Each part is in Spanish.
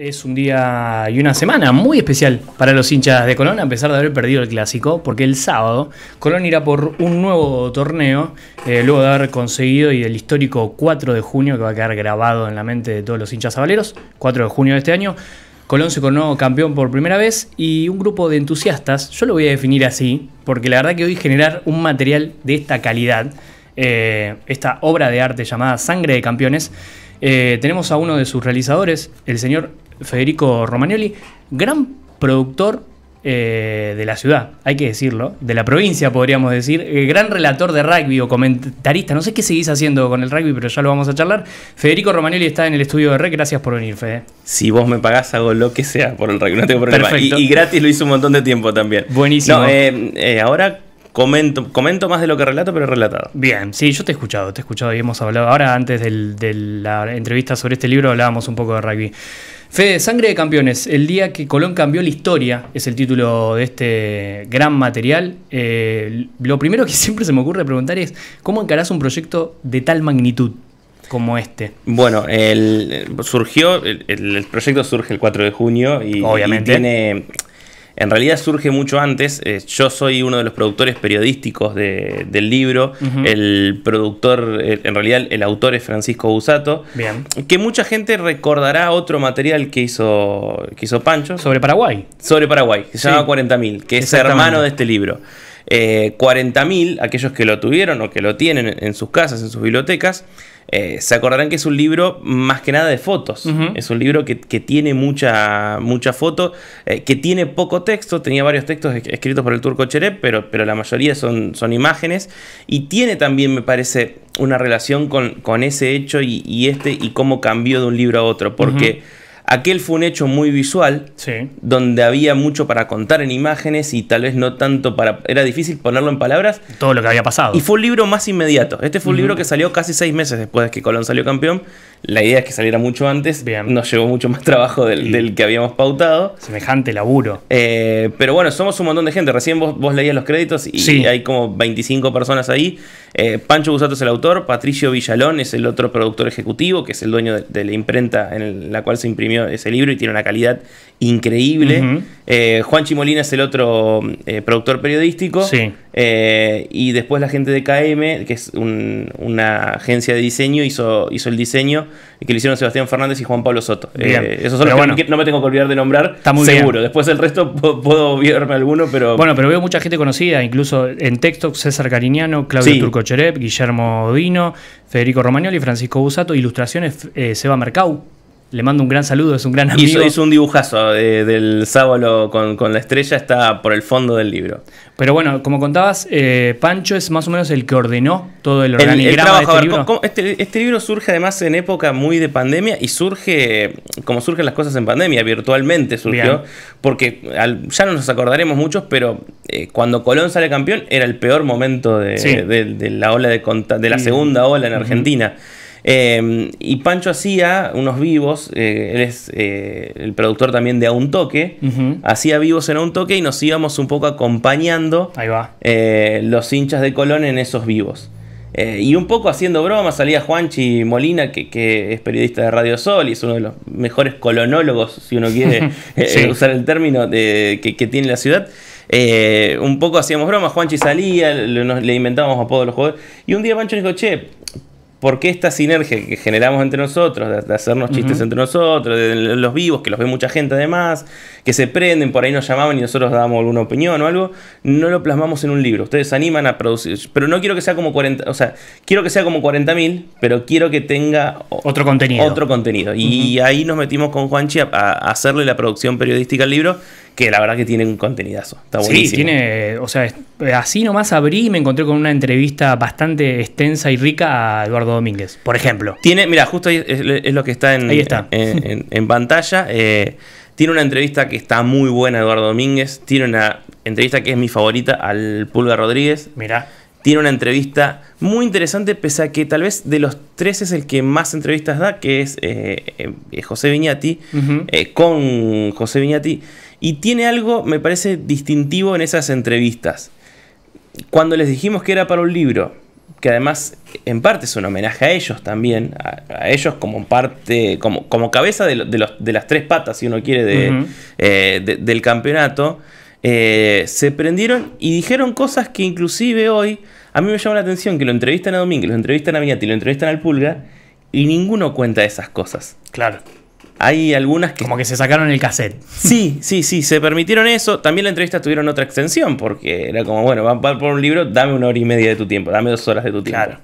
Es un día y una semana muy especial para los hinchas de Colón, a pesar de haber perdido el clásico, porque el sábado Colón irá por un nuevo torneo, eh, luego de haber conseguido y del histórico 4 de junio, que va a quedar grabado en la mente de todos los hinchas sabaleros, 4 de junio de este año. Colón se coronó campeón por primera vez y un grupo de entusiastas, yo lo voy a definir así, porque la verdad que hoy generar un material de esta calidad, eh, esta obra de arte llamada Sangre de Campeones, eh, tenemos a uno de sus realizadores, el señor Federico Romagnoli, gran productor eh, de la ciudad, hay que decirlo, de la provincia podríamos decir, eh, gran relator de rugby o comentarista, no sé qué seguís haciendo con el rugby, pero ya lo vamos a charlar. Federico Romagnoli está en el estudio de REC, gracias por venir, Fede. Si vos me pagás, hago lo que sea por el rugby, no tengo problema. Y, gratis lo hice un montón de tiempo también. Buenísimo. Eh, ahora Comento, más de lo que relato, pero relatado. Bien, sí, yo te he escuchado, te he escuchado y hemos hablado. Ahora, antes de la entrevista sobre este libro, hablábamos un poco de rugby. Fede, Sangre de Campeones, el día que Colón cambió la historia, es el título de este gran material. Eh, lo primero que siempre se me ocurre preguntar es, ¿cómo encarás un proyecto de tal magnitud? como este? Bueno, el, surgió, el, proyecto surge el 4 de junio y, Obviamente. y tiene en realidad surge mucho antes. Eh, yo soy uno de los productores periodísticos del libro. El productor, eh, en realidad el autor es Francisco Busato. Bien. Que mucha gente recordará otro material que hizo, que hizo Pancho. Sobre Paraguay. Sobre Paraguay, que se llama 40.000, que es hermano de este libro. 40.000, eh, aquellos que lo tuvieron o que lo tienen en sus casas, en sus bibliotecas, eh, se acordarán que es un libro más que nada de fotos. Es un libro que, tiene mucha, foto, eh, que tiene poco texto. Tenía varios textos escritos por el turco Cherep, pero, pero la mayoría son, son imágenes. Y tiene también, me parece, una relación con, ese hecho y, este y cómo cambió de un libro a otro. Porque. Aquel fue un hecho muy visual, donde había mucho para contar en imágenes y tal vez no tanto para... Era difícil ponerlo en palabras. Todo lo que había pasado. Y fue un libro más inmediato. Este fue un libro que salió casi seis meses después de que Colón salió campeón. La idea es que saliera mucho antes. Nos llevó mucho más trabajo del, que habíamos pautado. Semejante laburo. Eh, pero bueno, somos un montón de gente. Recién vos, leías los créditos y hay como 25 personas ahí. Eh, Pancho Busato es el autor. Patricio Villalón es el otro productor ejecutivo, que es el dueño de, la imprenta en la cual se imprimió ese libro y tiene una calidad increíble. Eh, Juan Chimolina es el otro productor periodístico. Sí. Eh, y después la gente de KM, que es una agencia de diseño, hizo, hizo el diseño que lo hicieron Sebastián Fernández y Juan Pablo Soto. Eh, esos son que no me tengo que olvidar de nombrar, seguro. Después el resto puedo olvidarme alguno, pero... Bueno, pero veo mucha gente conocida, incluso en texto César Cariñano, Claudio Turco Guillermo Dino, Federico Romagnoli, Francisco Busato, ilustraciones eh, Seba Mercau. Le mando un gran saludo, es un gran amigo. Hizo, hizo un dibujazo eh, del sábado con, la estrella, está por el fondo del libro. Pero bueno, como contabas, eh, Pancho es más o menos el que ordenó todo el organigrama de este libro. Este, este, libro surge además en época muy de pandemia y surge como surgen las cosas en pandemia, virtualmente surgió. Porque ya no nos acordaremos muchos, pero eh, cuando Colón sale campeón era el peor momento de, la ola de, de la segunda ola en Argentina. Em, y Pancho hacía unos vivos, eh, él es eh, el productor también de A Un Toque, hacía vivos en A Un Toque y nos íbamos un poco acompañando Ahí va. Eh, los hinchas de Colón en esos vivos. y un poco haciendo bromas, salía Juanchi Molina, que, es periodista de Radio Sol y es uno de los mejores colonólogos, si uno quiere usar el término, de, que, tiene la ciudad. un poco hacíamos bromas, Juanchi salía, le, inventábamos a todos los jugadores. Y un día Pancho dijo, che, porque esta sinergia que generamos entre nosotros, de, hacernos chistes entre nosotros, de los vivos, que los ve mucha gente además, que se prenden, por ahí nos llamaban y nosotros dábamos alguna opinión o algo, no lo plasmamos en un libro. Ustedes animan a producir, pero no quiero que sea como 40, o sea, quiero que sea como 40.000, pero quiero que tenga otro contenido. Otro contenido. Y ahí nos metimos con Juanchi a hacerle la producción periodística al libro que la verdad que tiene un contenidazo. Está buenísimo. Sí, tiene, o sea, eh, así nomás abrí y me encontré con una entrevista bastante extensa y rica a Eduardo Domínguez, por ejemplo. Tiene, mira, justo ahí es, lo que está en, en, pantalla. Eh, tiene una entrevista que está muy buena a Eduardo Domínguez. Tiene una entrevista que es mi favorita al Pulga Rodríguez. mira Tiene una entrevista muy interesante, pese a que tal vez de los tres es el que más entrevistas da, que es eh, José Viñati. con José Viñati y tiene algo, me parece, distintivo en esas entrevistas. Cuando les dijimos que era para un libro, que además en parte es un homenaje a ellos también, a, ellos como parte, como, cabeza de, los, de, las tres patas, si uno quiere, de, eh, del campeonato, eh, se prendieron y dijeron cosas que inclusive hoy, a mí me llama la atención que lo entrevistan a Domingo, lo entrevistan a y lo entrevistan al Pulga, y ninguno cuenta esas cosas. Claro. Hay algunas que. Como que se sacaron el cassette. Sí, sí, sí, se permitieron eso. También la entrevista tuvieron otra extensión, porque era como, bueno, van a por un libro, dame una hora y media de tu tiempo, dame dos horas de tu tiempo. Claro.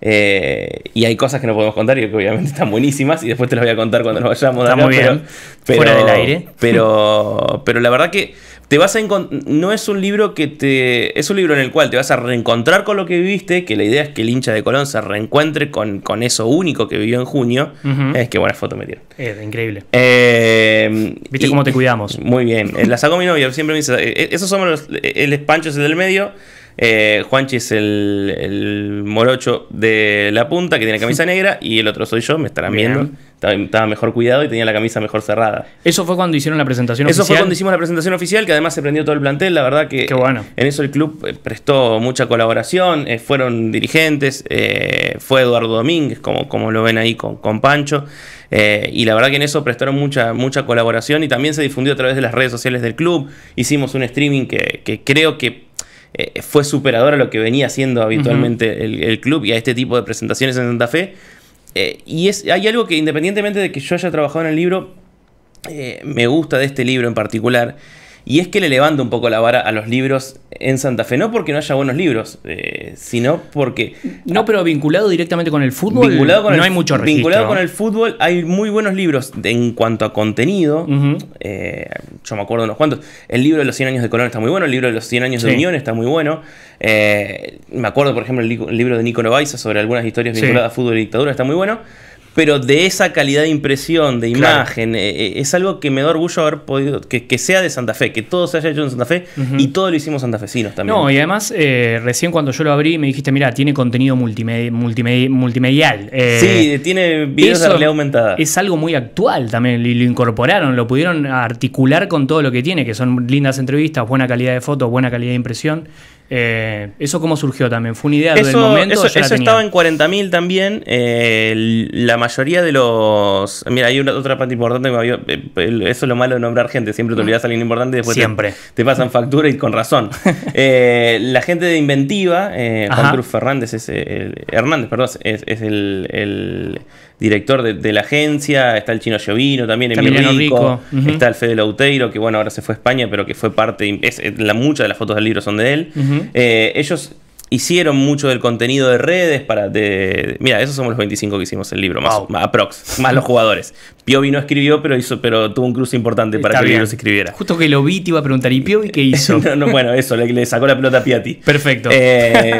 Eh, y hay cosas que no podemos contar y que obviamente están buenísimas y después te las voy a contar cuando nos vayamos. Está muy Fuera del aire. Pero, pero la verdad que te vas a no es un libro que te es un libro en el cual te vas a reencontrar con lo que viviste, que la idea es que el hincha de Colón se reencuentre con, con eso único que vivió en junio. Es que buena foto me dieron. Eh, increíble. Em, Viste cómo te cuidamos. Muy bien. Eh, la saco mi novia, siempre me dice, eh, esos son los, el del medio eh, Juanchi es el, morocho de la punta que tiene la camisa negra y el otro soy yo, me estarán viendo. Estaba, mejor cuidado y tenía la camisa mejor cerrada. Eso fue cuando hicieron la presentación oficial. Eso fue cuando hicimos la presentación oficial, que además se prendió todo el plantel. La verdad que bueno. en eso el club eh, prestó mucha colaboración, eh, fueron dirigentes, fue Eduardo Domínguez, como, como lo ven ahí con, Pancho. y la verdad que en eso prestaron mucha, mucha colaboración y también se difundió a través de las redes sociales del club. Hicimos un streaming que creo que eh, fue superador a lo que venía haciendo habitualmente el, club y a este tipo de presentaciones en Santa Fe. Eh, y es, hay algo que independientemente de que yo haya trabajado en el libro, eh, me gusta de este libro en particular, y es que le levanta un poco la vara a los libros en Santa Fe, no porque no haya buenos libros, eh, sino porque... No, pero vinculado directamente con el fútbol no hay mucho registro. Vinculado con el fútbol hay muy buenos libros en cuanto a contenido. Eh, yo me acuerdo unos cuantos. El libro de los 100 años de Colón está muy bueno, el libro de los 100 años de Unión está muy bueno. Eh, me acuerdo, por ejemplo, el, libro de Nico Novaisa sobre algunas historias vinculadas a fútbol y dictadura está muy bueno pero de esa calidad de impresión, de imagen, eh, eh, es algo que me da orgullo haber podido, que, sea de Santa Fe, que todo se haya hecho en Santa Fe y todo lo hicimos santafesinos también. No, y además, eh, recién cuando yo lo abrí me dijiste, mira, tiene contenido multimedia multimedia multimedial. sí, tiene videos de realidad aumentada. Es algo muy actual también, y lo incorporaron, lo pudieron articular con todo lo que tiene, que son lindas entrevistas, buena calidad de fotos, buena calidad de impresión. Eh, ¿Eso cómo surgió también? ¿Fue una idea de momento? Eso, estaba en 40.000 también. Eh, la mayoría de los. Mira, hay otra parte importante eh, Eso es lo malo de nombrar gente. Siempre te mm. olvidas a alguien importante y después Siempre. Te, pasan factura y con razón. la gente de Inventiva, Juan Cruz Fernández es Hernández, perdón, es, el director de, la agencia, está el chino Llovino también, Emilio Rico, está el Fede Lauteiro, que bueno, ahora se fue a España, pero que fue parte, es, la, muchas de las fotos del libro son de él. Eh, ellos hicieron mucho del contenido de redes para... De... Mira, esos somos los 25 que hicimos el libro, más, aprox, más los jugadores. Piovi no escribió, pero hizo, pero tuvo un cruce importante para que el libro se escribiera. Justo que lo vi, te iba a preguntar, ¿y Piovi qué hizo? bueno, eso, le, sacó la pelota a Piati. Perfecto. Eh,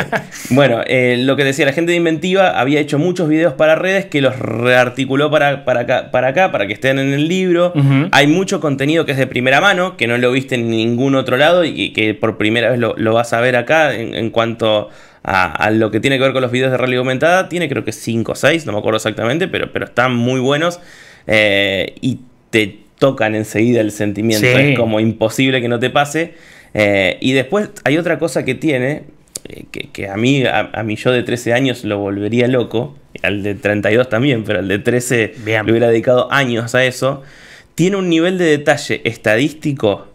bueno, eh, lo que decía, la gente de Inventiva había hecho muchos videos para redes que los rearticuló para, para, acá, para acá, para que estén en el libro. Hay mucho contenido que es de primera mano, que no lo viste en ningún otro lado y que por primera vez lo, lo vas a ver acá en cuanto a, lo que tiene que ver con los videos de Rally aumentada. Tiene creo que 5 o 6, no me acuerdo exactamente, pero, pero están muy buenos eh, y te tocan enseguida el sentimiento. Es como imposible que no te pase. Eh, y después hay otra cosa que tiene, eh, que, a mí, a, mí yo de 13 años lo volvería loco, al de 32 también, pero al de 13 le hubiera dedicado años a eso. Tiene un nivel de detalle estadístico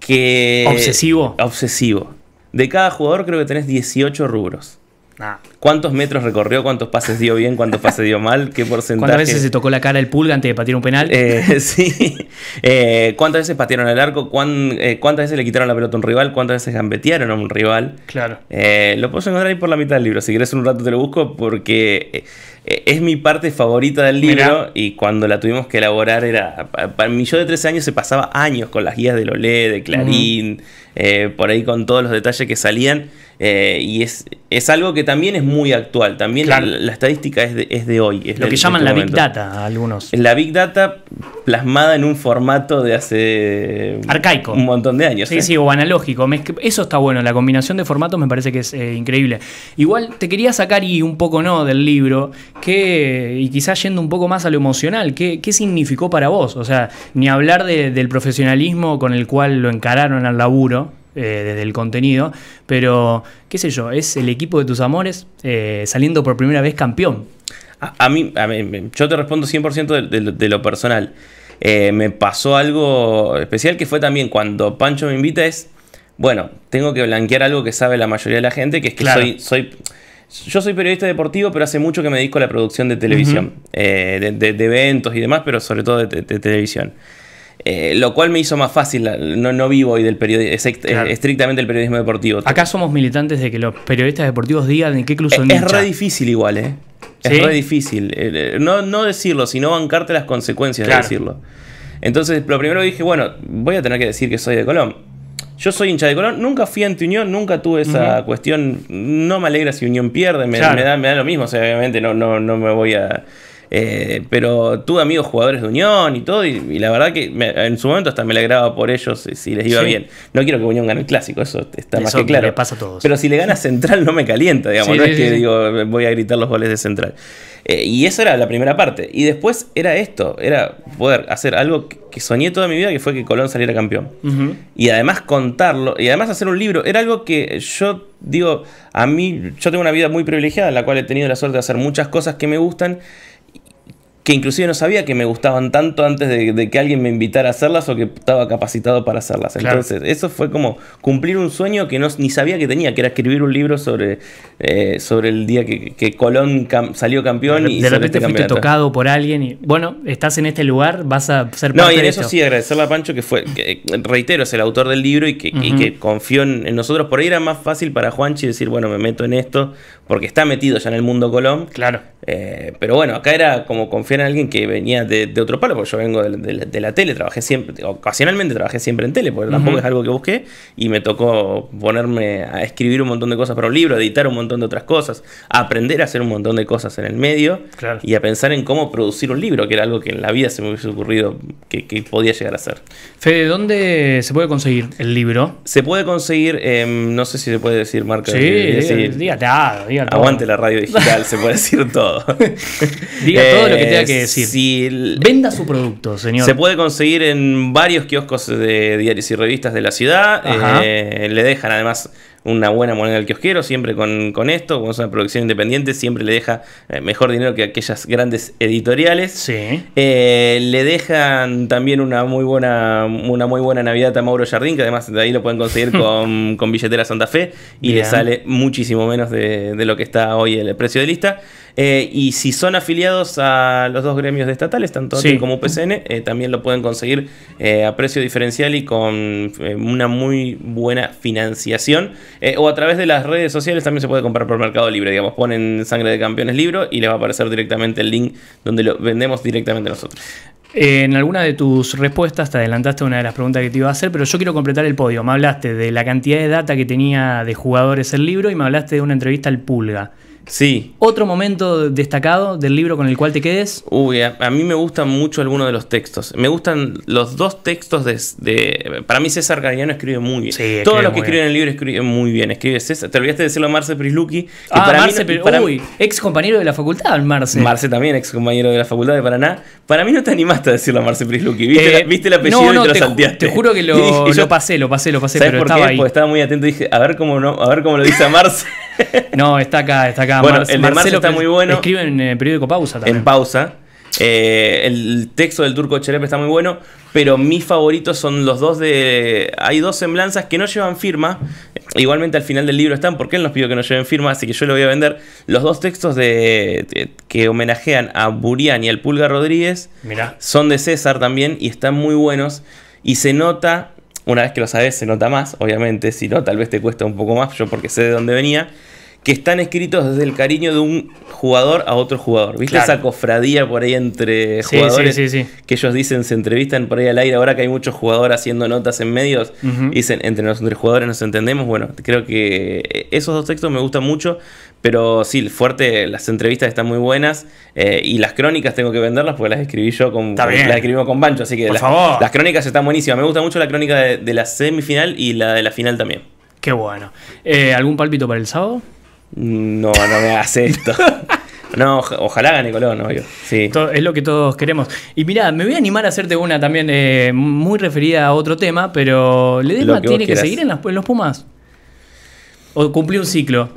que... Obsesivo. Obsesivo de cada jugador creo que tenés 18 rubros. Ah. ¿Cuántos metros recorrió? ¿Cuántos pases dio bien? ¿Cuántos pases dio mal? ¿Qué porcentaje? ¿Cuántas veces se tocó la cara el pulga antes de patear un penal? Eh, sí. Eh, ¿Cuántas veces patearon el arco? Eh, ¿Cuántas veces le quitaron la pelota a un rival? ¿Cuántas veces gambetearon a un rival? Claro. lo puedo encontrar ahí por la mitad del libro. Si quieres un rato te lo busco porque eh, es mi parte favorita del libro y cuando la tuvimos que elaborar era, para mí yo de 13 años se pasaba años con las guías de Lolé, de Clarín, eh, por ahí con todos los detalles que salían eh, y es, es algo que también es muy actual, también la, estadística es de, hoy. Es Lo que llaman la Big Data algunos. La Big Data plasmada en un formato de hace eh, arcaico un montón de años. Sí, ¿eh? sí, o analógico. Eso está bueno, la combinación de formatos me parece que es eh, increíble. Igual te quería sacar y un poco no del libro, que, y quizás yendo un poco más a lo emocional, ¿qué, qué significó para vos? O sea, ni hablar del profesionalismo con el cual lo encararon al laburo, eh, desde el contenido, pero qué sé yo, es el equipo de tus amores eh, saliendo por primera vez campeón. A, mí, yo te respondo 100% de, lo personal. Eh, me pasó algo especial que fue también cuando Pancho me invita es, bueno, tengo que blanquear algo que sabe la mayoría de la gente, que es que soy, yo soy periodista deportivo, pero hace mucho que me dedico a la producción de televisión, de, eventos y demás, pero sobre todo de televisión. Eh, lo cual me hizo más fácil, no, no vivo hoy del eh, estrictamente el periodismo deportivo. Acá somos militantes de que los periodistas deportivos digan en qué club eh, son Es, es re difícil igual, ¿eh? Es re difícil. No, decirlo, sino bancarte las consecuencias de decirlo. Entonces, lo primero dije, bueno, voy a tener que decir que soy de Colón. Yo soy hincha de Colón, nunca fui ante Unión, nunca tuve esa cuestión. No me alegra si Unión pierde, me, da, lo mismo, obviamente no, no, no me voy a eh, pero tuve amigos jugadores de Unión y todo, y, la verdad que en su momento hasta me alegraba por ellos si les iba bien. No quiero que Unión gane el clásico, eso está más que claro. Pero si le gana Central no me calienta, digamos, no es que digo voy a gritar los goles de Central. Eh, y esa era la primera parte. Y después era esto, era poder hacer algo que, soñé toda mi vida, que fue que Colón saliera campeón. Y además contarlo, y además hacer un libro, era algo que yo digo, a mí, yo tengo una vida muy privilegiada en la cual he tenido la suerte de hacer muchas cosas que me gustan que inclusive no sabía que me gustaban tanto antes de, que alguien me invitara a hacerlas o que estaba capacitado para hacerlas. Entonces, eso fue como cumplir un sueño que no, ni sabía que tenía, que era escribir un libro sobre, eh, sobre el día que, Colón salió campeón. y de repente este tocado por alguien y, bueno, estás en este lugar, vas a ser parte No, y en eso sí agradecerle a Pancho que fue, reitero, es el autor del libro y que, confió en, en, nosotros. Por ahí era más fácil para Juanchi decir, bueno, me meto en esto porque está metido ya en el mundo Colón. Claro. Eh, pero bueno, acá era como confiar en alguien que venía de, otro palo, porque yo vengo de, la tele, trabajé siempre, ocasionalmente trabajé siempre en tele, porque tampoco es algo que busqué, y me tocó ponerme a escribir un montón de cosas para un libro, editar un montón de otras cosas, aprender a hacer un montón de cosas en el medio, claro. y a pensar en cómo producir un libro, que era algo que en la vida se me hubiese ocurrido que, podía llegar a ser. Fede, ¿dónde se puede conseguir el libro? Se puede conseguir, em, no sé si se puede decir marca. Sí, de, Día, Aguante la radio digital, se puede decir todo. diga todo lo que eh, tenga que decir. Venda su producto, señor. Se puede conseguir en varios kioscos de diarios y revistas de la ciudad. Eh, le dejan además una buena moneda al kiosquero, siempre con, esto, con es una producción independiente, siempre le deja eh, mejor dinero que aquellas grandes editoriales. Sí. Eh, le dejan también una muy buena, una muy buena Navidad a Mauro Jardín, que además de ahí lo pueden conseguir con, billetera Santa Fe, y le sale muchísimo menos de, de lo que está hoy el precio de lista. Eh, y si son afiliados a los dos gremios estatales, tanto como UPCN eh, también lo pueden conseguir eh, a precio diferencial y con una muy buena financiación. o a través de las redes sociales también se puede comprar por Mercado Libre. Digamos, ponen Sangre de Campeones Libro y les va a aparecer directamente el link donde lo vendemos directamente nosotros. En alguna de tus respuestas te adelantaste una de las preguntas que te iba a hacer, pero yo quiero completar el podio. Me hablaste de la cantidad de data que tenía de jugadores el libro y me hablaste de una entrevista al Pulga. Sí. ¿Otro momento destacado del libro con el cual te quedes? Uy, a, mí me gustan mucho algunos de los textos. Me gustan los dos textos de... para mí César Gariano escribe muy bien. Sí, Todos los que escriben en el libro escriben muy bien. Escribe César. Te olvidaste de decirlo a Marce Prisluki. Ah, para Marce, mí uy, ex compañero de la facultad, Marce. Marce también, ex compañero de la facultad de Paraná. Para mí no te animaste a decirlo a Marce Prisluki. ¿Viste, la el eh, apellido no, y te, lo salteaste. te juro que lo, pasé, lo pasé, lo pasé, pero estaba Porque estaba muy atento y dije, a ver cómo a ver cómo lo dice a Marce. no, está acá, está acá. Bueno, el Marcelo, está muy bueno. Escribe en el eh, periódico Pausa también. En Pausa. Eh, el texto del turco Cherep está muy bueno, pero mis favoritos son los dos de... Hay dos semblanzas que no llevan firma, igualmente al final del libro están, porque él nos pidió que no lleven firma, así que yo lo voy a vender. Los dos textos de, que homenajean a Burián y al Pulga Rodríguez son de César también y están muy buenos. Y se nota una vez que lo sabes se nota más, obviamente, si no, tal vez te cuesta un poco más, yo porque sé de dónde venía que están escritos desde el cariño de un jugador a otro jugador. ¿Viste esa cofradía por ahí entre jugadores? Sí, sí, sí, que ellos dicen, se entrevistan por ahí al aire. Ahora que hay muchos jugadores haciendo notas en medios, dicen, entre los jugadores nos entendemos. Bueno, creo que esos dos textos me gustan mucho. Pero sí, fuerte, las entrevistas están muy buenas. Eh, y las crónicas tengo que venderlas porque las escribí yo con. también las escribimos con Bancho. Así que las, crónicas están buenísimas. Me gusta mucho la crónica de, la semifinal y la de la final también. Qué bueno. Eh, ¿Algún palpito para el sábado? no, no me hagas esto. No, ojalá gane Colón, obvio. Es lo que todos queremos. Y mira me voy a animar a hacerte una también eh, muy referida a otro tema, pero ¿Ledesma tiene que seguir en, las, en, los Pumas? ¿O cumplió un ciclo?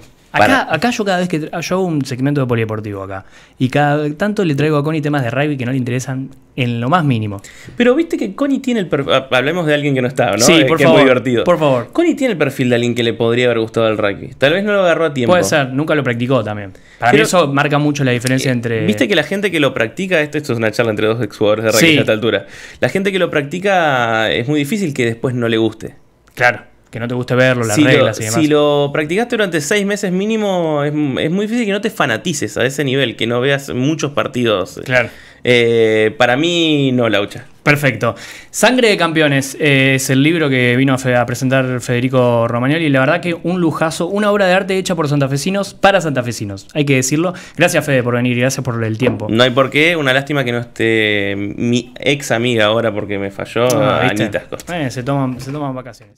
Acá, yo cada vez que yo hago un segmento de polideportivo acá. Y cada tanto le traigo a Connie temas de rugby que no le interesan en lo más mínimo. Pero viste que Connie tiene el perfil. Ah, hablemos de alguien que no estaba, ¿no? Sí, por favor. Es muy divertido. Por favor. Connie tiene el perfil de alguien que le podría haber gustado el rugby. Tal vez no lo agarró a tiempo. Puede ser, nunca lo practicó también. Pero, eso marca mucho la diferencia eh, entre. Viste que la gente que lo practica, esto, es una charla entre dos ex jugadores de rugby a esta altura. La gente que lo practica eh, es muy difícil que después no le guste. Claro que no te guste verlo, las reglas y demás. Si lo practicaste durante seis meses mínimo, es, muy difícil que no te fanatices a ese nivel, que no veas muchos partidos. Claro. Eh, para mí, no, Laucha. Perfecto. Sangre de Campeones eh, es el libro que vino a, presentar Federico Romagnoli. La verdad que un lujazo, una obra de arte hecha por santafesinos para santafesinos, hay que decirlo. Gracias, Fede, por venir y gracias por el tiempo. No hay por qué, una lástima que no esté mi ex amiga ahora porque me falló, ah, eh, se, se toman vacaciones.